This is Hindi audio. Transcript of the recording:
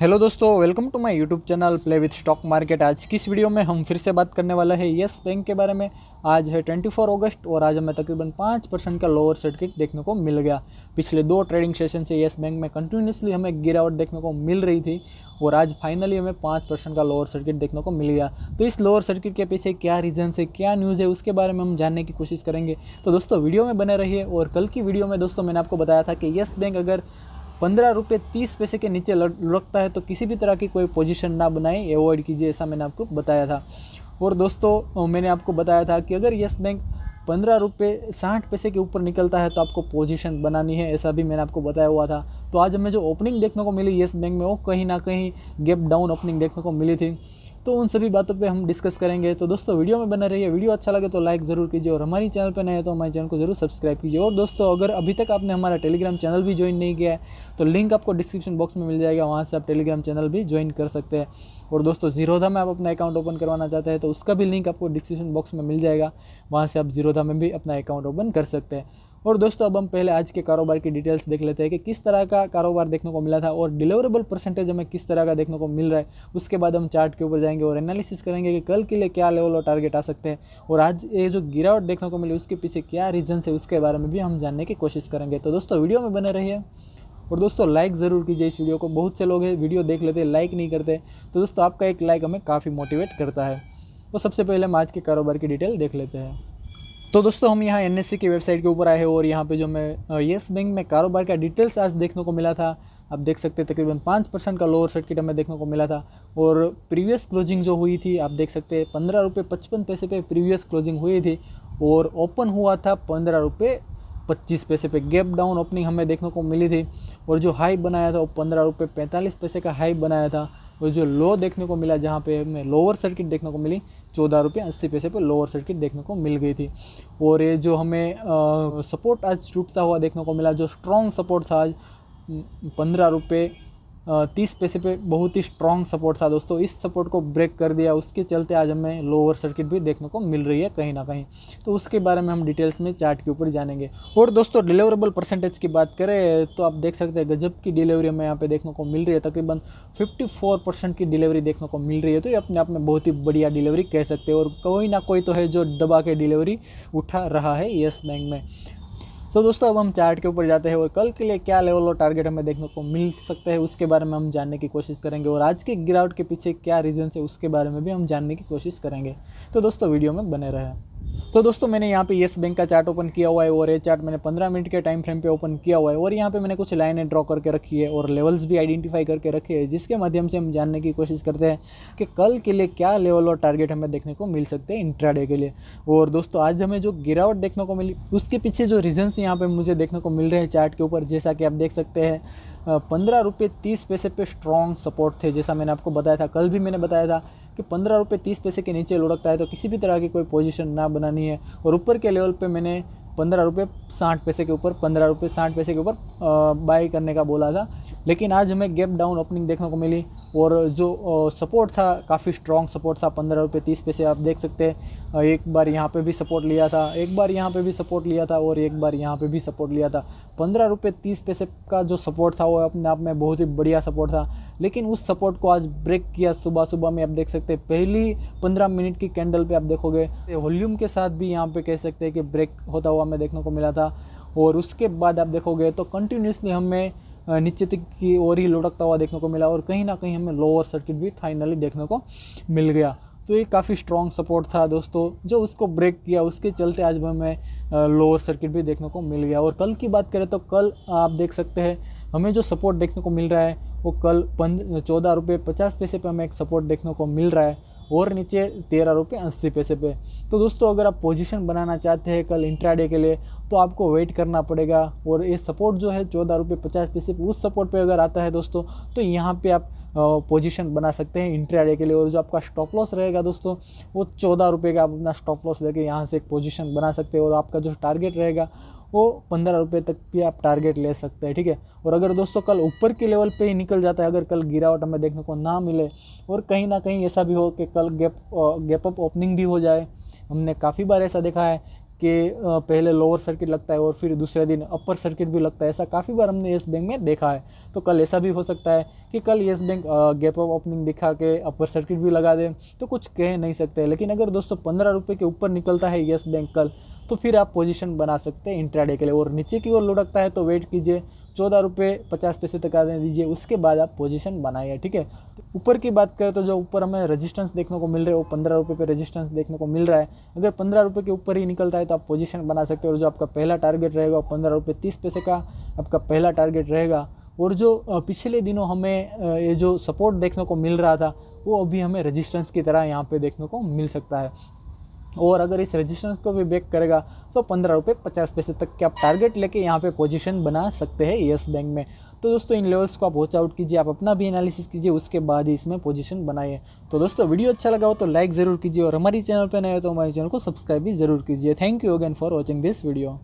हेलो दोस्तों welcome to my YouTube channel play with stock market आज किस वीडियो में हम फिर से बात करने वाला है येस बैंक के बारे में आज है 24 अगस्त और आज हमें तकरीबन पाँच परसेंट का लोअर सर्किट देखने को मिल गया पिछले दो ट्रेडिंग सेशन से येस बैंक में कंटिन्यूसली हमें गिरावट देखने को मिल रही थी और आज फाइनली हमें पाँच परसेंट का लोअर सर्किट देखने को मिल गया तो इस लोअर सर्किट के पीछे क्या रीज़न है क्या न्यूज़ है उसके बारे में हम जानने की कोशिश करेंगे तो दोस्तों वीडियो में बने रहिए और कल की वीडियो में दोस्तों मैंने आपको बताया था कि येस बैंक अगर पंद्रह रुपये तीस पैसे के नीचे लुढ़कता है तो किसी भी तरह की कोई पोजीशन ना बनाएं एवॉइड कीजिए ऐसा मैंने आपको बताया था और दोस्तों मैंने आपको बताया था कि अगर येस बैंक पंद्रह रुपये साठ पैसे के ऊपर निकलता है तो आपको पोजीशन बनानी है ऐसा भी मैंने आपको बताया हुआ था तो आज हमें जो ओपनिंग देखने को मिली येस बैंक में वो कहीं ना कहीं गैप डाउन ओपनिंग देखने को मिली थी तो उन सभी बातों पे हम डिस्कस करेंगे तो दोस्तों वीडियो में बने रहिए वीडियो अच्छा लगे तो लाइक ज़रूर कीजिए और हमारी चैनल पर नए हैं तो हमारे चैनल को जरूर सब्सक्राइब कीजिए और दोस्तों अगर अभी तक आपने हमारा टेलीग्राम चैनल भी ज्वाइन नहीं किया है तो लिंक आपको डिस्क्रिप्शन बॉक्स में मिल जाएगा वहाँ से आप टेलीग्राम चैनल भी ज्वाइन कर सकते हैं और दोस्तों जीरोधा में आप अपना अकाउंट ओपन करवाना चाहते हैं तो उसका भी लिंक आपको डिस्क्रिप्शन बॉक्स में मिल जाएगा वहाँ से आप जीरोधा में भी अपना अकाउंट ओपन कर सकते हैं और दोस्तों अब हम पहले आज के कारोबार की डिटेल्स देख लेते हैं कि किस तरह का कारोबार देखने को मिला था और डिलीवरेबल परसेंटेज हमें किस तरह का देखने को मिल रहा है उसके बाद हम चार्ट के ऊपर जाएंगे और एनालिसिस करेंगे कि कल के लिए क्या लेवल और टारगेट आ सकते हैं और आज ये जो गिरावट देखने को मिली उसके पीछे क्या रीजन है उसके बारे में भी हम जानने की कोशिश करेंगे तो दोस्तों वीडियो में बने रहिए और दोस्तों लाइक ज़रूर कीजिए इस वीडियो को बहुत से लोग वीडियो देख लेते हैं लाइक नहीं करते तो दोस्तों आपका एक लाइक हमें काफ़ी मोटिवेट करता है तो सबसे पहले हम आज के कारोबार की डिटेल देख लेते हैं तो दोस्तों हम यहाँ एन एस e की वेबसाइट के ऊपर आए हैं और यहाँ पे जो मैं येस बैंक में कारोबार का डिटेल्स आज देखने को मिला था आप देख सकते हैं तकरीबन पाँच परसेंट का लोअर सर्किट हमें देखने को मिला था और प्रीवियस क्लोजिंग जो हुई थी आप देख सकते हैं पंद्रह रुपये पचपन पैसे पे प्रीवियस क्लोजिंग हुई थी और ओपन हुआ था पंद्रह रुपये पच्चीस पैसे पे गैप डाउन ओपनिंग हमें देखने को मिली थी और जो हाई बनाया था वो पंद्रह रुपये पैंतालीस पैसे का हाई बनाया था और जो लो देखने को मिला जहाँ पे हमें लोअर सर्किट देखने को मिली चौदह रुपये अस्सी पैसे पर लोअर सर्किट देखने को मिल गई थी और ये जो हमें सपोर्ट आज टूटता हुआ देखने को मिला जो स्ट्रॉन्ग सपोर्ट था आज पंद्रह रुपये तीस पैसे पे बहुत ही स्ट्रॉन्ग सपोर्ट था दोस्तों इस सपोर्ट को ब्रेक कर दिया उसके चलते आज हमें लोअर सर्किट भी देखने को मिल रही है कहीं ना कहीं तो उसके बारे में हम डिटेल्स में चार्ट के ऊपर जानेंगे और दोस्तों डिलीवरेबल परसेंटेज की बात करें तो आप देख सकते हैं गजब की डिलीवरी हमें यहाँ पे देखने को मिल रही है तकरीबन फिफ्टी की डिलीवरी देखने को मिल रही है तो ये अपने आप में बहुत ही बढ़िया डिलीवरी कह सकते हैं और कोई ना कोई तो है जो दबा के डिलीवरी उठा रहा है येस बैंक में सो so, दोस्तों अब हम चार्ट के ऊपर जाते हैं और कल के लिए क्या लेवल और टारगेट हमें देखने को मिल सकते हैं उसके बारे में हम जानने की कोशिश करेंगे और आज के गिरावट के पीछे क्या रीज़न है उसके बारे में भी हम जानने की कोशिश करेंगे तो दोस्तों वीडियो में बने रहें तो दोस्तों मैंने यहाँ पे येस बैंक का चार्ट ओपन किया हुआ है और ये चार्ट मैंने 15 मिनट के टाइम फ्रेम पे ओपन किया हुआ है और यहाँ पे मैंने कुछ लाइनें ड्रॉ करके रखी है और लेवल्स भी आइडेंटिफाई करके रखे हैं जिसके माध्यम से हम जानने की कोशिश करते हैं कि कल के लिए क्या लेवल और टारगेट हमें देखने को मिल सकते हैं इंट्रा के लिए और दोस्तों आज हमें जो गिरावट देखने को मिली उसके पीछे जो रीजन्स यहाँ पर मुझे देखने को मिल रहे हैं चार्ट के ऊपर जैसा कि आप देख सकते हैं पंद्रह रुपये तीस पैसे पे स्ट्रॉन्ग सपोर्ट थे जैसा मैंने आपको बताया था कल भी मैंने बताया था कि पंद्रह रुपये तीस पैसे के नीचे लुढ़कता है तो किसी भी तरह की कोई पोजीशन ना बनानी है और ऊपर के लेवल पे मैंने पंद्रह रुपये साठ पैसे के ऊपर पंद्रह रुपये साठ पैसे के ऊपर बाई करने का बोला था लेकिन आज हमें गैप डाउन ओपनिंग देखने को मिली और जो सपोर्ट था काफ़ी स्ट्रॉन्ग सपोर्ट था पंद्रह रुपये तीस पैसे आप देख सकते हैं एक बार यहाँ पे भी सपोर्ट लिया था एक बार यहाँ पे भी सपोर्ट लिया था और एक बार यहाँ पे भी सपोर्ट लिया था पंद्रह रुपये तीस पैसे का जो सपोर्ट था वो अपने आप में बहुत ही बढ़िया सपोर्ट था लेकिन उस सपोर्ट को आज ब्रेक किया सुबह सुबह में आप देख सकते हैं पहली पंद्रह मिनट की कैंडल पर आप देखोगे वॉल्यूम के साथ भी यहाँ पर कह सकते हैं कि ब्रेक होता हुआ हमें देखने को मिला था और उसके बाद आप देखोगे तो कंटिन्यूसली हमें नीचे तक की ओर ही लुढ़कता हुआ देखने को मिला और कहीं ना कहीं हमें लोअर सर्किट भी फाइनली देखने को मिल गया तो ये काफ़ी स्ट्रॉन्ग सपोर्ट था दोस्तों जो उसको ब्रेक किया उसके चलते आज हमें लोअर सर्किट भी देखने को मिल गया और कल की बात करें तो कल आप देख सकते हैं हमें जो सपोर्ट देखने को मिल रहा है वो कल पंद चौदह रुपये पचास पैसे पर हमें एक सपोर्ट देखने को मिल रहा है और नीचे तेरह रुपये अस्सी पैसे पे तो दोस्तों अगर आप पोजीशन बनाना चाहते हैं कल इंट्राडे के लिए तो आपको वेट करना पड़ेगा और ये सपोर्ट जो है चौदह रुपये पचास पैसे उस सपोर्ट पे अगर आता है दोस्तों तो यहाँ पे आप पोजीशन बना सकते हैं इंट्राडे के लिए और जो आपका स्टॉप लॉस रहेगा दोस्तों वो चौदह रुपये का आप अपना स्टॉप लॉस लेके यहाँ से एक पोजिशन बना सकते हैं और आपका जो टारगेट रहेगा वो पंद्रह रुपये तक भी आप टारगेट ले सकते हैं ठीक है और अगर दोस्तों कल ऊपर के लेवल पे ही निकल जाता है अगर कल गिरावट हमें देखने को ना मिले और कहीं ना कहीं ऐसा भी हो कि कल गैप गैप अप ओपनिंग भी हो जाए हमने काफ़ी बार ऐसा देखा है कि पहले लोअर सर्किट लगता है और फिर दूसरे दिन अपर सर्किट भी लगता है ऐसा काफ़ी बार हमने येस बैंक में देखा है तो कल ऐसा भी हो सकता है कि कल Yes Bank gap off opening दिखा के अपर सर्किट भी लगा दे तो कुछ कह नहीं सकते लेकिन अगर दोस्तों पंद्रह रुपये के ऊपर निकलता है येस बैंक कल तो फिर आप पोजीशन बना सकते हैं इंट्राडे के लिए और नीचे की ओर लुढ़कता है तो वेट कीजिए चौदह रुपये पचास पैसे तक आ दीजिए उसके बाद आप पोजीशन बनाइए ठीक है ऊपर की बात करें तो जो ऊपर हमें रजिस्टेंस देखने को मिल रहे हो पंद्रह रुपये पर रजिस्टेंस देखने को मिल रहा है अगर पंद्रह रुपये के ऊपर ही निकलता है तो आप पोजिशन बना सकते हो और जो आपका पहला टारगेट रहेगा पंद्रह रुपये तीस पैसे का आपका पहला टारगेट रहेगा और जो पिछले दिनों हमें ये जो सपोर्ट देखने को मिल रहा था वो अभी हमें रजिस्टेंस की तरह यहाँ पे देखने को मिल सकता है और अगर इस रेजिस्टेंस को भी बैक करेगा तो पंद्रह रुपये पचास पैसे तक के आप टारगेट लेके यहाँ पे पोजीशन बना सकते हैं येस बैंक में तो दोस्तों इन लेवल्स को आप वॉच आउट कीजिए आप अपना भी एनालिसिस कीजिए उसके बाद ही इसमें पोजीशन बनाइए तो दोस्तों वीडियो अच्छा लगा हो तो लाइक ज़रूर कीजिए और हमारी चैनल पर नए हो तो हमारे चैनल को सब्सक्राइब भी जरूर कीजिए thank you again for watching this video